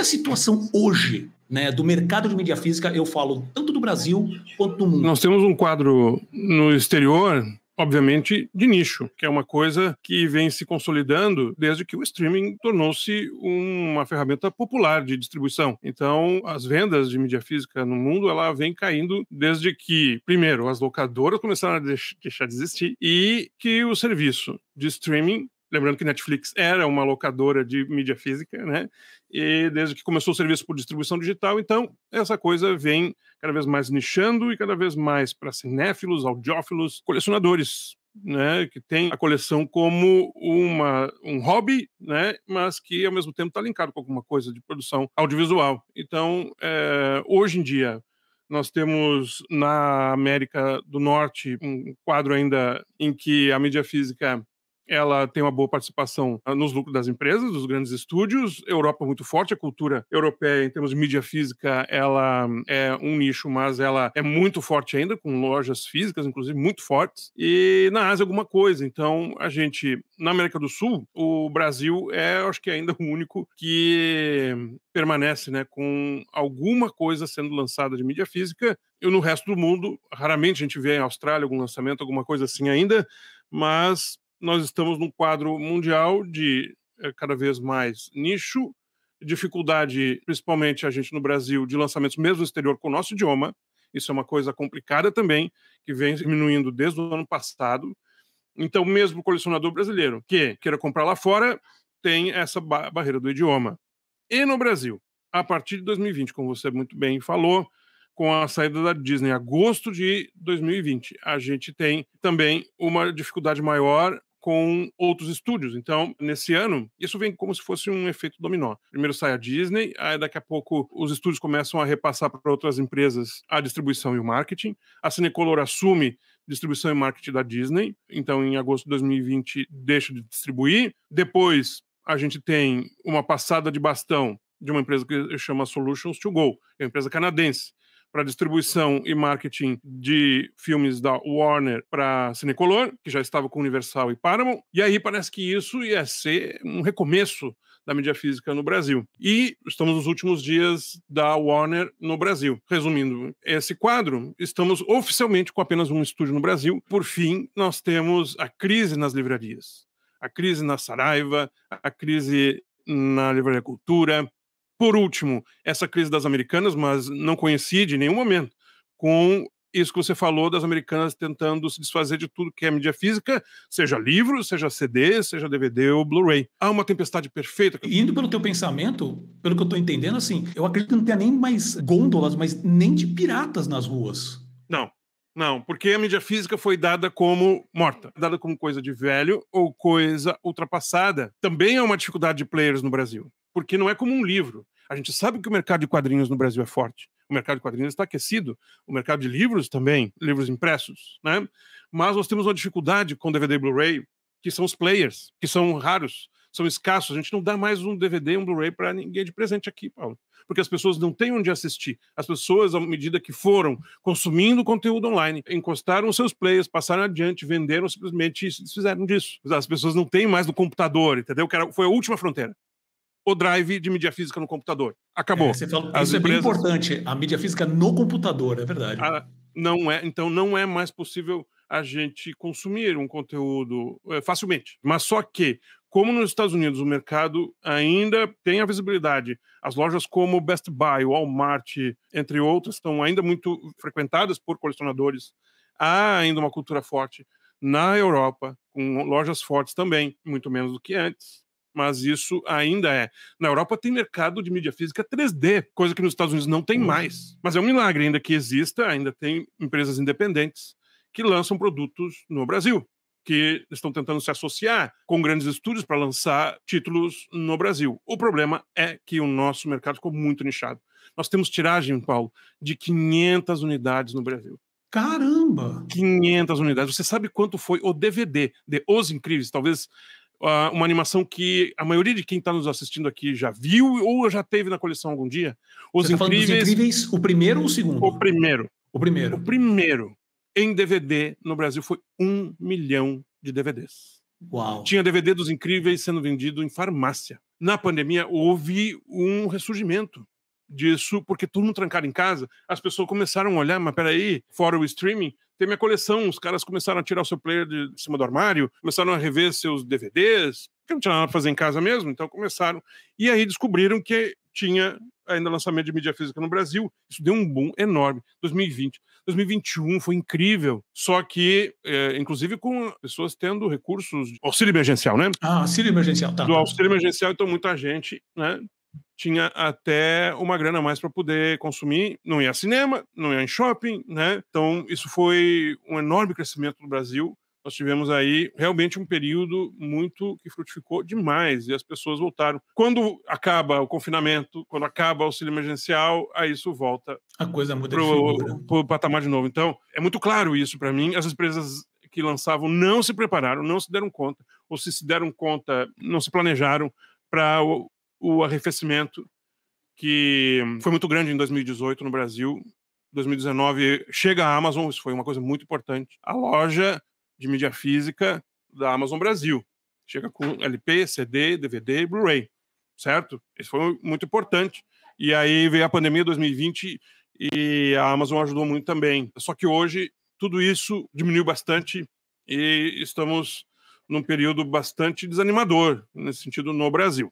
é a situação hoje né, do mercado de mídia física, eu falo tanto do Brasil quanto do mundo. Nós temos um quadro no exterior obviamente, de nicho, que é uma coisa que vem se consolidando desde que o streaming tornou-se uma ferramenta popular de distribuição. Então, as vendas de mídia física no mundo, ela vem caindo desde que, primeiro, as locadoras começaram a deixar de existir e que o serviço de streaming Lembrando que Netflix era uma locadora de mídia física, né? E desde que começou o serviço por distribuição digital, então essa coisa vem cada vez mais nichando e cada vez mais para cinéfilos, audiófilos, colecionadores, né, que tem a coleção como uma, um hobby, né, mas que ao mesmo tempo está linkado com alguma coisa de produção audiovisual. Então, é, hoje em dia, nós temos na América do Norte um quadro ainda em que a mídia física ela tem uma boa participação ah, nos lucros das empresas, dos grandes estúdios. Europa muito forte, a cultura europeia em termos de mídia física, ela hum, é um nicho, mas ela é muito forte ainda, com lojas físicas, inclusive, muito fortes. E na Ásia, alguma coisa. Então, a gente, na América do Sul, o Brasil é, acho que ainda o único que hum, permanece né, com alguma coisa sendo lançada de mídia física. E no resto do mundo, raramente a gente vê em Austrália algum lançamento, alguma coisa assim ainda, mas nós estamos num quadro mundial de eh, cada vez mais nicho, dificuldade, principalmente a gente no Brasil, de lançamentos mesmo no exterior com o nosso idioma. Isso é uma coisa complicada também, que vem diminuindo desde o ano passado. Então, mesmo o colecionador brasileiro que queira comprar lá fora, tem essa ba barreira do idioma. E no Brasil, a partir de 2020, como você muito bem falou, com a saída da Disney, agosto de 2020, a gente tem também uma dificuldade maior com outros estúdios. Então, nesse ano, isso vem como se fosse um efeito dominó. Primeiro sai a Disney, aí daqui a pouco os estúdios começam a repassar para outras empresas a distribuição e o marketing. A Cinecolor assume distribuição e marketing da Disney, então em agosto de 2020 deixa de distribuir. Depois a gente tem uma passada de bastão de uma empresa que chama Solutions to Go, é uma empresa canadense, para distribuição e marketing de filmes da Warner para Cinecolor, que já estava com Universal e Paramount. E aí parece que isso ia ser um recomeço da mídia física no Brasil. E estamos nos últimos dias da Warner no Brasil. Resumindo esse quadro, estamos oficialmente com apenas um estúdio no Brasil. Por fim, nós temos a crise nas livrarias, a crise na Saraiva, a crise na Livraria Cultura, por último, essa crise das americanas, mas não coincide em nenhum momento com isso que você falou das americanas tentando se desfazer de tudo que é mídia física, seja livro, seja CD, seja DVD ou Blu-ray. Há uma tempestade perfeita. Indo pelo teu pensamento, pelo que eu estou entendendo, assim, eu acredito que não tenha nem mais gôndolas, mas nem de piratas nas ruas. Não, não, porque a mídia física foi dada como morta, dada como coisa de velho ou coisa ultrapassada. Também é uma dificuldade de players no Brasil porque não é como um livro. A gente sabe que o mercado de quadrinhos no Brasil é forte. O mercado de quadrinhos está aquecido, o mercado de livros também, livros impressos, né? Mas nós temos uma dificuldade com DVD e Blu-ray, que são os players, que são raros, são escassos. A gente não dá mais um DVD, um Blu-ray para ninguém de presente aqui, Paulo, porque as pessoas não têm onde assistir. As pessoas, à medida que foram consumindo conteúdo online, encostaram os seus players, passaram adiante, venderam simplesmente e se desfizeram disso. As pessoas não têm mais no computador, entendeu? Que era, foi a última fronteira o drive de mídia física no computador. Acabou. É, você falou, As isso empresas... é bem importante, a mídia física no computador, é verdade. A, ah, não é, então não é mais possível a gente consumir um conteúdo é, facilmente. Mas só que, como nos Estados Unidos o mercado ainda tem a visibilidade, as lojas como Best Buy, Walmart, entre outras, estão ainda muito frequentadas por colecionadores. Há ainda uma cultura forte na Europa, com lojas fortes também, muito menos do que antes mas isso ainda é. Na Europa tem mercado de mídia física 3D, coisa que nos Estados Unidos não tem uhum. mais. Mas é um milagre ainda que exista, ainda tem empresas independentes que lançam produtos no Brasil, que estão tentando se associar com grandes estúdios para lançar títulos no Brasil. O problema é que o nosso mercado ficou muito nichado. Nós temos tiragem, Paulo, de 500 unidades no Brasil. Caramba! 500 unidades. Você sabe quanto foi o DVD de Os Incríveis? Talvez ah, uma animação que a maioria de quem está nos assistindo aqui já viu ou já teve na coleção algum dia. Os Você tá Incríveis. Tá incríveis o primeiro ou o segundo? O primeiro. O primeiro. O primeiro em DVD no Brasil foi um milhão de DVDs. Uau. Tinha DVD dos Incríveis sendo vendido em farmácia. Na pandemia houve um ressurgimento disso, porque todo mundo trancado em casa, as pessoas começaram a olhar, mas peraí, fora o streaming, ter minha coleção. Os caras começaram a tirar o seu player de, cima do armário, começaram a rever seus DVDs, porque não tinha nada para fazer em casa mesmo, então começaram. E aí descobriram que tinha ainda lançamento de mídia física no Brasil. Isso deu um boom enorme. 2020. 2021 foi incrível. Só que, é, inclusive, com pessoas tendo recursos. Auxílio emergencial, né? Ah, auxílio emergencial, tá. Do tá. auxílio emergencial, então muita gente, né? tinha até uma grana mais para poder consumir, não ia a cinema, não ia em shopping, né? Então, isso foi um enorme crescimento do Brasil. Nós tivemos aí realmente um período muito que frutificou demais e as pessoas voltaram. Quando acaba o confinamento, quando acaba o auxílio emergencial, aí isso volta. A coisa muda pro, de Pro patamar de novo. Então, é muito claro isso para mim. As empresas que lançavam não se prepararam, não se deram conta, ou se se deram conta, não se planejaram para o arrefecimento que foi muito grande em 2018 no Brasil. 2019 chega a Amazon, isso foi uma coisa muito importante. A loja de mídia física da Amazon Brasil. Chega com LP, CD, DVD e Blu-ray, certo? Isso foi muito importante. E aí veio a pandemia 2020 e a Amazon ajudou muito também. Só que hoje tudo isso diminuiu bastante e estamos num período bastante desanimador nesse sentido no Brasil.